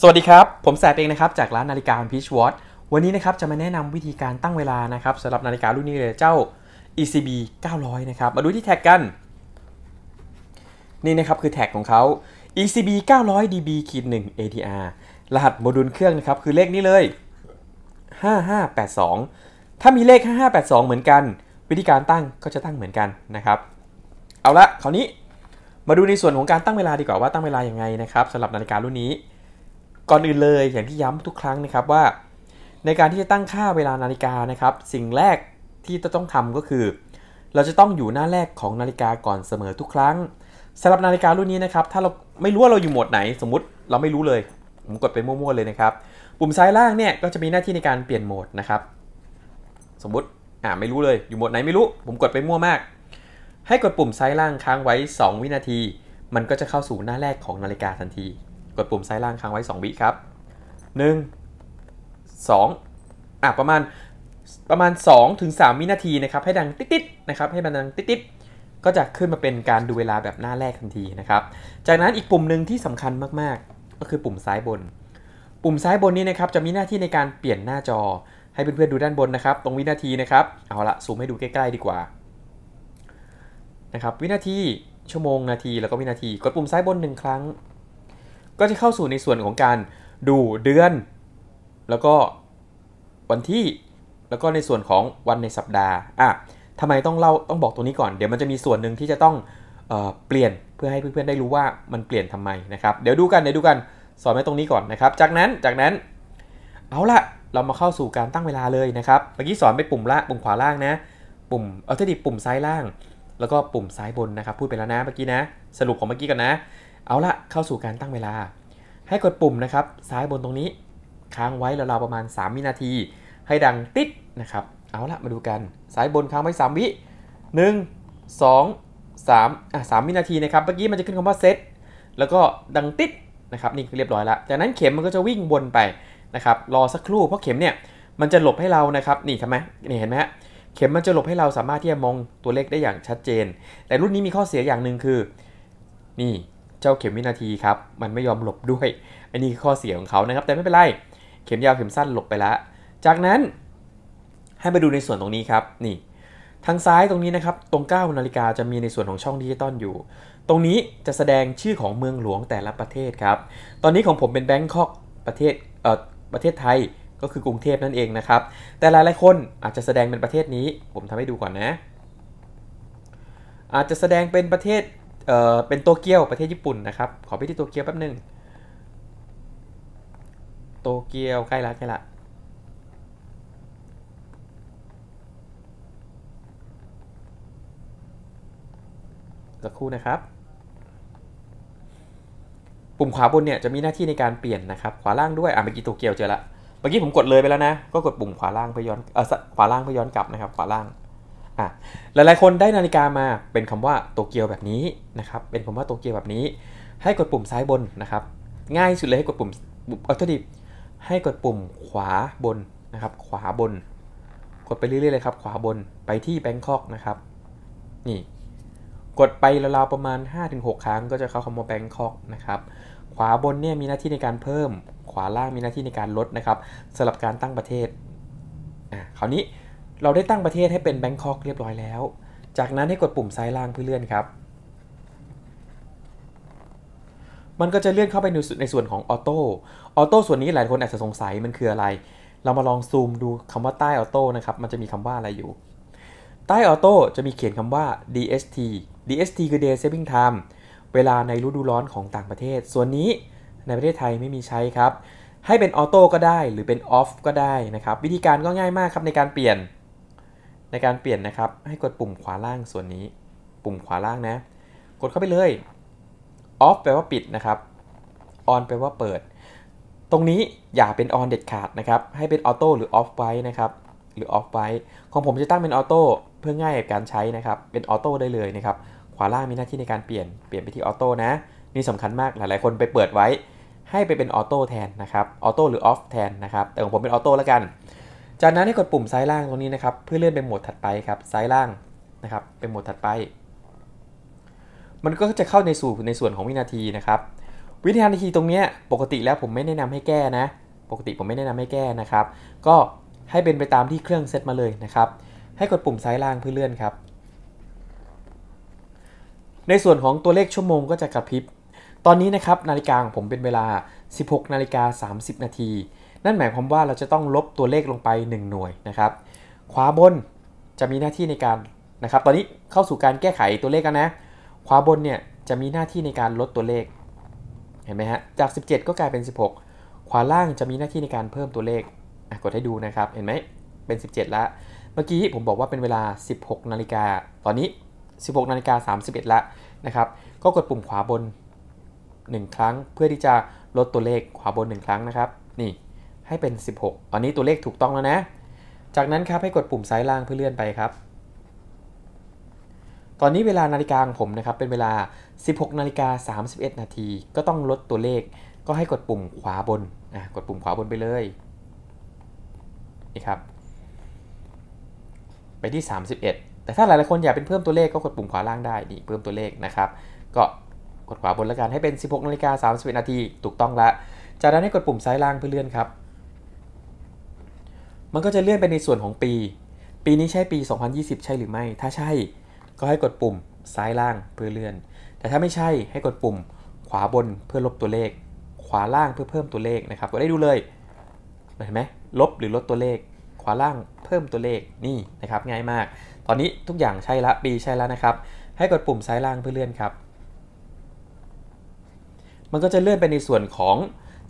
สวัสดีครับ ผมแสบเองนะครับจากร้านนาฬิกาพีชวอตวันนี้นะครับจะมาแนะนำวิธีการตั้งเวลานะครับสำหรับนาฬิการุ่นนี้เลย เจ้า ECB 900นะครับ มาดูที่แท็กกัน นี่นะครับคือแท็กของเขา ECB 900 DB 1 ATR รหัสโมดูลเครื่องนะครับคือเลขนี้เลย 5582 ถ้ามีเลข 5582 เหมือนกัน วิธีการตั้งก็จะตั้งเหมือนกันนะครับ เอาละคราวนี้มาดูในส่วนของการตั้งเวลาดีกว่าว่าตั้งเวลาอย่างไงนะครับสำหรับนาฬิการุ่นนี้ก่อนอื่นเลยอย่างที่ย้ำทุกครั้งนะครับว่า ในการที่จะตั้งค่าเวลานาฬิกานะครับสิ่งแรกที่จะต้องทำก็คือ เราจะต้องอยู่หน้าแรกของนาฬิกาก่อนเสมอทุกครั้งสำหรับนาฬิการุ่นนี้นะครับถ้าเราไม่รู้ว่าเราอยู่โหมดไหน สมมติเราไม่รู้เลย ผมกดไปมั่วๆเลยนะครับ ปุ่มซ้ายล่างเนี่ยก็จะมีหน้าที่ในการเปลี่ยนโหมดนะครับ สมมติอ่าไม่รู้เลยอยู่โหมดไหนไม่รู้ ผมกดไปมั่วมาก ให้กดปุ่มซ้ายล่างค้างไว้ 2 วินาที มันก็จะเข้าสู่หน้าแรกของนาฬิกาทันทีกดปุ่มซ้ายล่างค้างไว้ 2 วิครับ 1 2อ่ะประมาณประมาณ 2-3วินาทีนะครับ ให้ดังติ๊ดๆนะครับให้มันดังติ๊ดๆก็จะขึ้นมาเป็นการดูเวลาแบบหน้าแรกทันทีนะครับ จากนั้นอีกปุ่มหนึ่งที่สำคัญมาก ๆ ก็คือปุ่มซ้ายบน ปุ่มซ้ายบนนี้นะครับจะมีหน้าที่ในการเปลี่ยนหน้าจอ ให้เพื่อนๆดูด้านบนนะครับตรงวินาทีนะครับเอาละซูมให้ดูใกล้ ๆ ดีกว่านะครับวินาทีชั่วโมงนาทีแล้วก็วินาทีกดปุ่มซ้ายบน1ครั้งก็จะเข้าสู่ในส่วนของการดูเดือน แล้วก็วันที่แล้วก็ในส่วนของวันในสัปดาห์อ่ะทำไมต้องเล่าต้องบอกตรงนี้ก่อน เดี๋ยวมันจะมีส่วนหนึ่งที่จะต้องเออเปลี่ยนเพื่อให้เพื่อนๆได้รู้ว่ามันเปลี่ยนทำไมนะครับเดี๋ยวดูกันเดี๋ยวดูกันสอนไว้ตรงนี้ก่อนนะครับ จากนั้นจากนั้นเอาละเรามาเข้าสู่การตั้งเวลาเลยนะครับเมื่อกี้สอนไปปุ่มละปุ่มขวาล่างนะ ปุ่มเอาเทดิปุ่มซ้ายล่าง แล้วก็ปุ่มซ้ายบนนะครับพูดไปแล้วนะเมื่อกี้นะสรุปของเมื่อกี้กันนะเอาละ เข้าสู่การตั้งเวลา ให้กดปุ่มนะครับ ซ้ายบนตรงนี้ค้างไว้ราวๆประมาณ3 วินาที ให้ดังติ๊ดนะครับ เอาละมาดูกันซ้ายบนค้างไว้ 3 วิ 1 2 3อ่ะ3วินาทีนะครับ เมื่อกี้มันจะขึ้นคำว่าเซตแล้วก็ดังติ๊ดนะครับนี่เรียบร้อยแล้วจากนั้นเข็มมันก็จะวิ่งวนไปนะครับรอสักครู่เพราะเข็มเนี่ยมันจะหลบให้เรานะครับนี่ทำไมนี่เห็นไหมฮะเข็มมันจะหลบให้เราสามารถที่จะมองตัวเลขได้อย่างชัดเจน แต่รุ่นนี้มีข้อเสียอย่างหนึ่งคือนี่จ้าเข็มวินาทีครับมันไม่ยอมหลบด้วยอันนี้ข้อเสียของเขานะครับแต่ไม่เป็นไรเข็มยาวเข็มสั้นหลบไปละจากนั้นให้มาดูในส่วนตรงนี้ครับนี่ทางซ้ายตรงนี้นะครับตรง9นาฬิกาจะมีในส่วนของช่องดิจิตอลอยู่ ตรงนี้จะแสดงชื่อของเมืองหลวงแต่ละประเทศครับ ตอนนี้ของผมเป็นแบงคอกประเทศเอ่อประเทศไทยก็คือกรุงเทพนั่นเองนะครับแต่หลายๆคนอาจจะแสดงเป็นประเทศนี้ ผมทำให้ดูก่อนนะ อาจจะแสดงเป็นประเทศเออเป็นโตเกียวประเทศญี่ปุ่นนะครับขอไปที่โตเกียวแป๊บหนึ่งโตเกียวใกล้ละใกล้ละสักครู่นะครับ ปุ่มขวาบนเนี่ยจะมีหน้าที่ในการเปลี่ยนนะครับขวาล่างด้วยอ่ะเมื่อกี้โตเกียวเจอละเมื่อกี้ผมกดเลยไปแล้วนะ ก็กดปุ่มขวาล่างเพื่อย้อนเออขวาล่างเพื่อย้อนกลับนะครับขวาล่างอ่ะหลายๆ คนได้นาฬิกามาเป็นคำว่าโตเกียวแบบนี้นะครับเป็นคำว่าโตเกียวแบบนี้ ให้กดปุ่มซ้ายบนนะครับ ง่ายสุดเลยให้กดปุ่มเอาเท่าดให้กดปุ่มขวาบนนะครับ ขวาบน กดไปเรื่อยๆเลยครับ ขวาบนไปที่แบงคอกนะครับนี่ กดไปราวๆประมาณ 5-6 ครั้ง ก็จะเข้าคำว่าแบงคอกนะครับ ขวาบนเนี่ยมีหน้าที่ในการเพิ่มขวาล่างมีหน้าที่ในการลดนะครับสำหรับการตั้งประเทศอ่ะคราวนี้เราได้ตั้งประเทศให้เป็นแบงคอกเรียบร้อยแล้ว จากนั้นให้กดปุ่มซ้ายล่างเพื่อเลื่อนครับ มันก็จะเลื่อนเข้าไปในส่วนของออโต้ ออโต้ส่วนนี้หลายคนอาจจะสงสัยมันคืออะไร เรามาลองซูมดูคำว่าใต้ออโต้นะครับ มันจะมีคำว่าอะไรอยู่ ใต้ออโต้จะมีเขียนคำว่า DST DST คือ Day Saving Time เวลาในฤดูร้อนของต่างประเทศ ส่วนนี้ในประเทศไทยไม่มีใช้ครับ ให้เป็นออโต้ก็ได้หรือเป็นออฟก็ได้นะครับ วิธีการก็ง่ายมากครับในการเปลี่ยนในการเปลี่ยนนะครับให้กดปุ่มขวาล่างส่วนนี้ ปุ่มขวาล่างนะ กดเข้าไปเลย off แปลว่าปิดนะครับ on แปลว่าเปิดตรงนี้อย่าเป็น on เด็ดขาดนะครับให้เป็น auto หรือ off ไว้นะครับหรือ off ไว้ของผมจะตั้งเป็น auto เพื่อง่ายในการใช้นะครับเป็น auto ได้เลยนะครับขวาล่างมีหน้าที่ในการเปลี่ยนเปลี่ยนไปที่ auto นะนี่สำคัญมากหลายๆคนไปเปิดไว้ให้ไปเป็น auto แทนนะครับ auto หรือ off แทนนะครับ แต่ของผมเป็น auto แล้วกันจากนั้นให้กดปุ่มซ้ายล่างตรงนี้นะครับ เพื่อเลื่อนไปโหมดถัดไปครับซ้ายล่างนะครับเป็นโหมดถัดไป มันก็จะเข้าในสู่ในส่วนของวินาทีนะครับวินาทีตรงนี้ปกติแล้วผมไม่แนะนำให้แก้นะปกติผมไม่แนะนำให้แก้นะครับ ก็ให้เป็นไปตามที่เครื่องเซตมาเลยนะครับ ให้กดปุ่มซ้ายล่างเพื่อเลื่อนครับในส่วนของตัวเลขชั่วโมงก็จะกระพริบตอนนี้นะครับนาฬิกาของผมเป็นเวลา 16นาฬิกา30นาทีนั่นหมายความว่าเราจะต้องลบตัวเลขลงไป 1 หน่วยนะครับ ขวาบนจะมีหน้าที่ในการนะครับ ตอนนี้เข้าสู่การแก้ไขตัวเลขกันนะ ขวาบนเนี่ยจะมีหน้าที่ในการลดตัวเลข เห็นไหมฮะ จาก 17 ก็กลายเป็น 16 ขวาล่างจะมีหน้าที่ในการเพิ่มตัวเลขกดให้ดูนะครับ เห็นไหมเป็น 17ละ เมื่อกี้ผมบอกว่าเป็นเวลา 16นาฬิกา ตอนนี้ 16นาฬิกา31ละนะครับ ก็กดปุ่มขวาบน 1 ครั้งเพื่อที่จะลดตัวเลข ขวาบน 1 ครั้งนะครับ นี่ให้เป็น 16อนนี้ตัวเลขถูกต้องแล้วนะ จากนั้นครับให้กดปุ่มซ้ายล่างเพื่อเลื่อนไปครับ ตอนนี้เวลานาฬิกาของผมนะครับเป็นเวลา 16นาฬิกา31นาที ก็ต้องลดตัวเลข ก็ให้กดปุ่มขวาบนอ่ะกดปุ่มขวาบนไปเลย นี่ครับ ไปที่ 31 แต่ถ้าหลายๆคนอยากเป็นเพิ่มตัวเลขก็กดปุ่มขวาล่างได้นี่เพิ่มตัวเลขนะครับ ก็กดขวาบนแล้วกันให้เป็น16นาฬิกา31นาที ถูกต้องละ จากนั้นให้กดปุ่มซ้ายล่างเพื่อเลื่อนครับมันก็จะเลื่อนไปในส่วนของปี ปีนี้ใช่ปี 2020 ใช่หรือไม่ ถ้าใช่ ก็ให้กดปุ่มซ้ายล่างเพื่อเลื่อน แต่ถ้าไม่ใช่ให้กดปุ่มขวาบนเพื่อลบตัวเลข ขวาล่างเพื่อเพิ่มตัวเลขนะครับ ก็ได้ดูเลย เห็นไหมลบหรือลดตัวเลข ขวาล่างเพิ่มตัวเลข นี่นะครับ ง่ายมาก ตอนนี้ทุกอย่างใช่ละ ปีใช่แล้วนะครับ ให้กดปุ่มซ้ายล่างเพื่อเลื่อนครับ มันก็จะเลื่อนไปในส่วนของ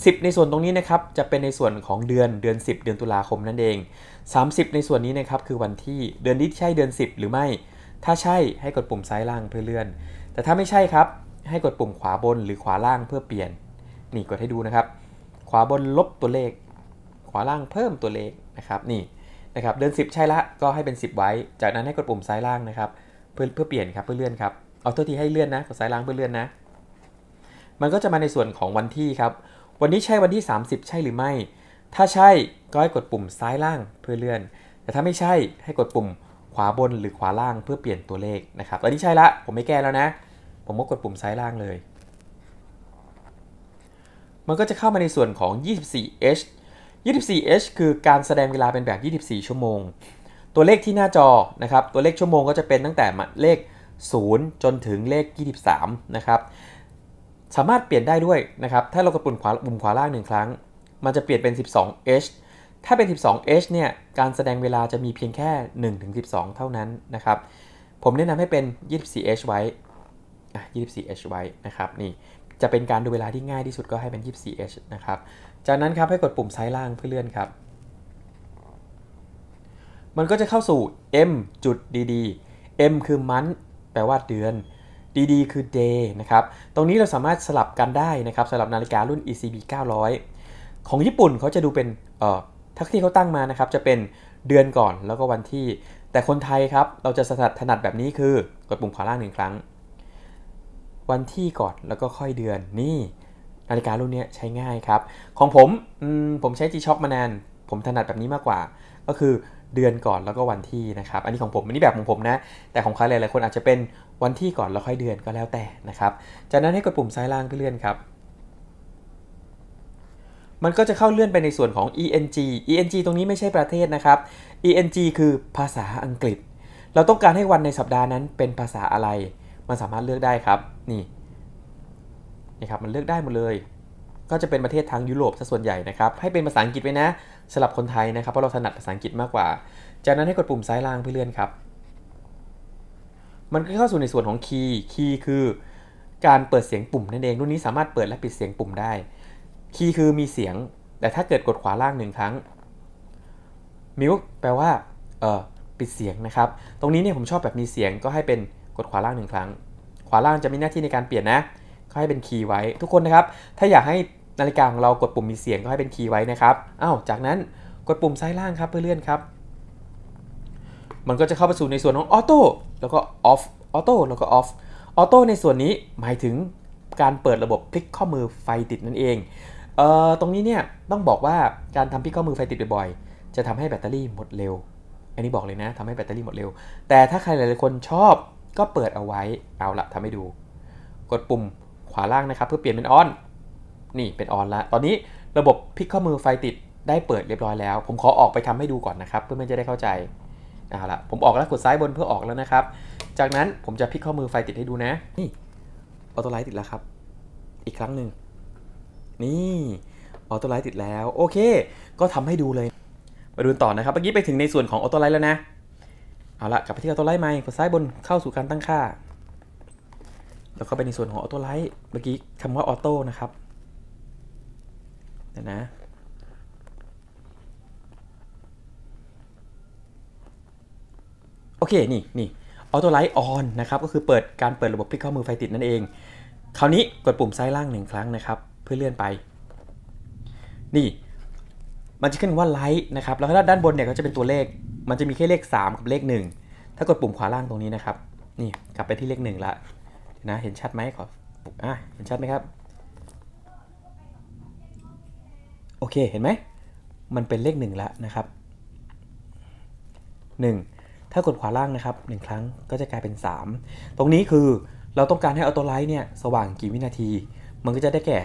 10 ในส่วนตรงนี้นะครับจะเป็นในส่วนของเดือนเดือน 10 เดือนตุลาคมนั่นเอง 30 ในส่วนนี้นะครับคือวันที่เดือนนี้ใช่เดือน10 หรือไม่ ถ้าใช่ให้กดปุ่มซ้ายล่างเพื่อเลื่อน แต่ถ้าไม่ใช่ครับ ให้กดปุ่มขวาบนหรือขวาล่างเพื่อเปลี่ยน นี่กดให้ดูนะครับ ขวาบนลบตัวเลข ขวาล่างเพิ่มตัวเลขนะครับ นี่นะครับเดือน10 ใช่ละก็ให้เป็น 10 ไว้ จากนั้นให้กดปุ่มซ้ายล่างนะครับเพื่อเพื่อเปลี่ยนครับเพื่อเลื่อนครับเอาตัวที่ให้เลื่อนนะ กดซ้ายล่างเพื่อเลื่อนนะ มันก็จะมาในส่วนของวันที่ครับวันนี้ใช่วันที่ 30 ใช่หรือไม่ ถ้าใช่ก็ให้กดปุ่มซ้ายล่างเพื่อเลื่อน แต่ถ้าไม่ใช่ให้กดปุ่มขวาบนหรือขวาล่างเพื่อเปลี่ยนตัวเลขนะครับตอนนี้ใช่ละ ผมไม่แก้แล้วนะ ผมก็กดปุ่มซ้ายล่างเลย มันก็จะเข้ามาในส่วนของ 24h 24h คือการแสดงเวลาเป็นแบบ 24 ชั่วโมง ตัวเลขที่หน้าจอนะครับ ตัวเลขชั่วโมงก็จะเป็นตั้งแต่ เลข 0 จนถึงเลข 23 นะครับสามารถเปลี่ยนได้ด้วยนะครับ ถ้าเรากดปุ่มขวาปุ่มขวาล่างหนึ่งครั้ง มันจะเปลี่ยนเป็น 12h ถ้าเป็น 12h เนี่ย การแสดงเวลาจะมีเพียงแค่ 1-12 เท่านั้นนะครับ ผมแนะนำให้เป็น 24h ไว้ 24h ไว้นะครับ นี่จะเป็นการดูเวลาที่ง่ายที่สุดก็ให้เป็น 24h นะครับ จากนั้นครับให้กดปุ่มซ้ายล่างเพื่อเลื่อนครับ มันก็จะเข้าสู่ m จุด dd m คือมัน แปลว่าเดือนดีคือ day นะครับ ตรงนี้เราสามารถสลับกันได้นะครับสำหรับนาฬิการุ่น ECB 900 ของญี่ปุ่นเขาจะดูเป็นเอ่อทักที่เขาตั้งมานะครับจะเป็นเดือนก่อนแล้วก็วันที่ แต่คนไทยครับเราจะสถัดถนัดแบบนี้คือกดปุ่มขวาล่างหนึ่งครั้ง วันที่ก่อนแล้วก็ค่อยเดือนนี่นาฬิการุ่นนี้ใช้ง่ายครับของผมผมใช้ G-Shock มานาน ผมถนัดแบบนี้มากกว่า ก็คือเดือนก่อนแล้วก็วันที่นะครับอันนี้ของผมอันนี้แบบของผมนะแต่ของใครหลายๆคนอาจจะเป็นวันที่ก่อนแล้วค่อยเดือนก็แล้วแต่นะครับ จากนั้นให้กดปุ่มซ้ายล่างเพื่อเลื่อนครับ มันก็จะเข้าเลื่อนไปในส่วนของ ENG ENG ตรงนี้ไม่ใช่ประเทศนะครับ ENG คือภาษาอังกฤษ เราต้องการให้วันในสัปดาห์นั้นเป็นภาษาอะไร มันสามารถเลือกได้ครับ นี่ นี่ครับ มันเลือกได้หมดเลย ก็จะเป็นประเทศทางยุโรปซะส่วนใหญ่นะครับ ให้เป็นภาษาอังกฤษไว้นะสำหรับคนไทยนะครับ เพราะเราถนัดภาษาอังกฤษมากกว่า จากนั้นให้กดปุ่มซ้ายล่างเพื่อเลื่อนครับมันก็เข้าสู่ในส่วนของคีย์คีย์คือ การเปิดเสียงปุ่มนั่นเองรุ่นนี้สามารถเปิดและปิดเสียงปุ่มได้ คีย์คือมีเสียง แต่ถ้าเกิดกดขวาล่างหนึ่งครั้งมิวแปลว่าเออปิดเสียงนะครับ ตรงนี้เนี่ยผมชอบแบบมีเสียงก็ให้เป็นกดขวาล่างหนึ่งครั้ง ขวาล่างจะมีหน้าที่ในการเปลี่ยนนะก็ให้เป็นคีย์ไว้ทุกคนนะครับ ถ้าอยากให้นาฬิกาของเรากดปุ่มมีเสียงก็ให้เป็นคีย์ไว้นะครับอ้าวจากนั้นกดปุ่มซ้ายล่างครับเพื่อเลื่อนครับมันก็จะเข้าไปสู่ในส่วนของออโต้แล้วก็ออฟ ออโต้แล้วก็ออฟ ออโต้ในส่วนนี้หมายถึงการเปิดระบบพลิกข้อมือไฟติดนั่นเองเอ่อตรงนี้เนี่ยต้องบอกว่าการทำพลิกข้อมือไฟติดบ่อยๆ จะทำให้แบตเตอรี่หมดเร็ว อันนี้บอกเลยนะทำให้แบตเตอรี่หมดเร็ว แต่ถ้าใครหลายๆคนชอบก็เปิดเอาไว้เอาละทำให้ดู กดปุ่มขวาล่างนะครับ เพื่อเปลี่ยนเป็นออน นี่เป็นออนละตอนนี้ระบบพลิกข้อมือไฟติดได้เปิดเรียบร้อยแล้ว ผมขอออกไปทำให้ดูก่อนนะครับ เพื่อไม่จะได้เข้าใจเอาละผมออกแล้วกดซ้ายบนเพื่อออกแล้วนะครับ จากนั้นผมจะพลิกข้อมือไฟติดให้ดูนะ นี่ออโต้ไลท์ติดแล้วครับ อีกครั้งหนึ่งนี่ออโต้ไลท์ติดแล้ว โอเค ก็ทำให้ดูเลย มาดูต่อนะครับเมื่อกี้ไปถึงในส่วนของออโต้ไลท์แล้วนะเอาละกลับไปที่ออโต้ไลท์ใหม่กดซ้ายบนเข้าสู่การตั้งค่าแล้วก็ไปในส่วนของออโต้ไลท์เมื่อกี้คำว่าออโต้นะครับเดี๋ยวนะโอเค นี่นี่ออโต้ไลท์ออนนะครับ ก็คือเปิดการเปิดระบบพลิกข้อมือไฟติดนั่นเอง คราวนี้กดปุ่มซ้ายล่างหนึ่งครั้งนะครับ เพื่อเลื่อนไป นี่ มันจะขึ้นว่าไลท์นะครับ แล้วด้านบนเนี่ย ก็จะเป็นตัวเลข มันจะมีแค่เลข 3 กับเลข 1 ถ้ากดปุ่มขวาล่างตรงนี้นะครับ นี่ กลับไปที่เลข1ละนะ เห็นชัดไหมขออ่ะเห็นชัดไหมครับ โอเค เห็นไหม มันเป็นเลข1ละนะครับ 1ถ้ากดขวาล่างนะครับ 1 ครั้งก็จะกลายเป็น 3 ตรงนี้คือเราต้องการให้ออโต้ไลท์เนี่ย สว่างกี่วินาที มันก็จะได้แก่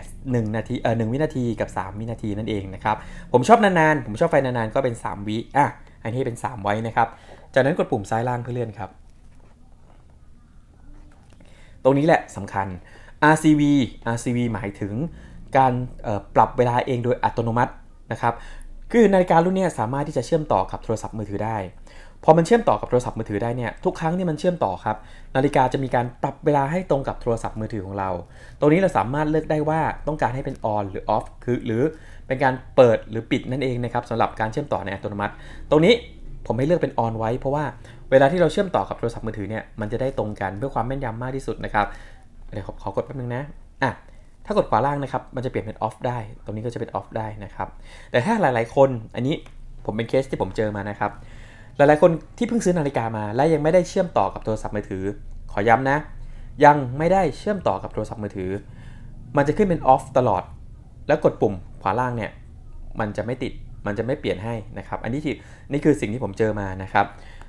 1นาทีเอ่อหวินาทีกับ 3 วินาทีนั่นเองนะครับ ผมชอบนานๆ ผมชอบไฟนานๆ ก็เป็น 3 วิอ่ะอันนี้เป็น 3 ไว้นะครับ จากนั้นกดปุ่มซ้ายล่างเพื่อเลื่อนครับ ตรงนี้แหละสำคัญ RCV RCV หมายถึงการปรับเวลาเองโดยอัตโนมัตินะครับคือนาฬิการุ่นนี้สามารถที่จะเชื่อมต่อกับโทรศัพท์มือถือได้พอมันเชื่อมต่อกับโทรศัพท์มือถือได้เนี่ย ทุกครั้งที่มันเชื่อมต่อครับ นาฬิกาจะมีการปรับเวลาให้ตรงกับโทรศัพท์มือถือของเรา ตัวนี้เราสามารถเลือกได้ว่าต้องการให้เป็นออนหรือออฟคือหรือเป็นการเปิดหรือปิดนั่นเองนะครับสำหรับการเชื่อมต่อในอัตโนมัติ ตรงนี้ผมให้เลือกเป็นออนไว้ เพราะว่าเวลาที่เราเชื่อมต่อกับโทรศัพท์มือถือเนี่ยมันจะได้ตรงกันเพื่อความแม่นยำมากที่สุดนะครับ เดี๋ยวขอกดแป๊บนึงนะอ่ะถ้ากดขวาล่างนะครับ มันจะเปลี่ยนเป็นออฟได้ ตรงนี้ก็จะเป็นออฟได้นะครับแต่ถ้าหลายๆคนอันนี้ผมเป็นเคสที่ผมเจอมานะครับหลายๆคนที่เพิ่งซื้อนาฬิกามาและยังไม่ได้เชื่อมต่อกับโทรศัพท์มือถือ ขอย้ำนะ ยังไม่ได้เชื่อมต่อกับโทรศัพท์มือถือ มันจะขึ้นเป็นออฟตลอด แล้วกดปุ่มขวาล่างเนี่ยมันจะไม่ติดมันจะไม่เปลี่ยนให้นะครับอันนี้ที่นี่คือสิ่งที่ผมเจอมานะครับ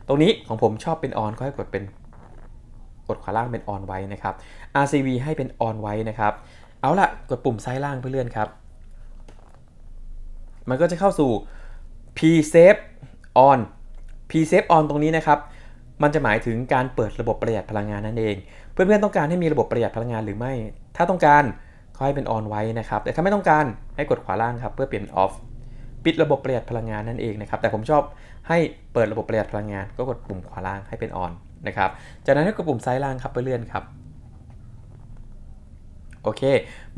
ตรงนี้ของผมชอบเป็นออนก็ให้กดเป็น กดขวาล่างเป็นออนไว้นะครับ RCV ให้เป็นออนไว้นะครับเอาละกดปุ่มซ้ายล่างเพื่อเลื่อนครับ มันก็จะเข้าสู่ P save on p s a v e on ตรงนี้นะครับ มันจะหมายถึงการเปิดระบบประหยัดพลังงานนั่นเอง เพื่อนๆ ต้องการให้มีระบบประหยัดพลังงานหรือไม่ ถ้าต้องการก็ให้เป็น on ไว้นะครับ แต่ถ้าไม่ต้องการให้กดขวาล่างครับ เพื่อเปลี่ยน off ปิดระบบประหยัดพลังงานนั่นเองนะครับ แต่ผมชอบให้เปิดระบบประหยัดพลังงาน ก็กดปุ่มขวาล่างให้เป็น on นะครับ จากนั้นให้กดปุ่มซ้ายล่างครับเพื่อเลื่อนครับ โอเค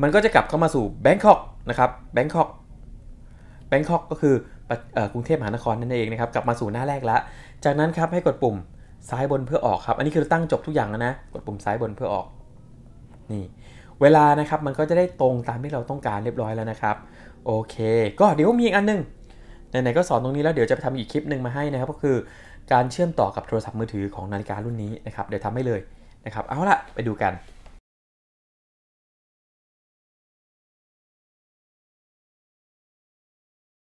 มันก็จะกลับเข้ามาสู่ Bangkok นะครับ Bangkok Bangkok ก็คือกรุงเทพมหานครนั่นเองนะครับกลับ มาสู่หน้าแรกละจากนั้นครับให้กดปุ่มซ้ายบนเพื่อออกครับ อันนี้คือตั้งจบทุกอย่างแล้วนะ กดปุ่มซ้ายบนเพื่อออกนี่ เวลานะครับมันก็จะได้ตรงตามที่เราต้องการเรียบร้อยแล้วนะครับ โอเค ก็เดี๋ยวมีอีกอันนึงไหนๆก็สอนตรงนี้แล้วเดี๋ยวจะไปทำอีกคลิปหนึ่งมาให้นะครับก็คือการเชื่อมต่อกับโทรศัพท์มือถือของนาฬิการุ่นนี้นะครับเดี๋ยวทำให้เลยนะครับ เอาละไปดูกัน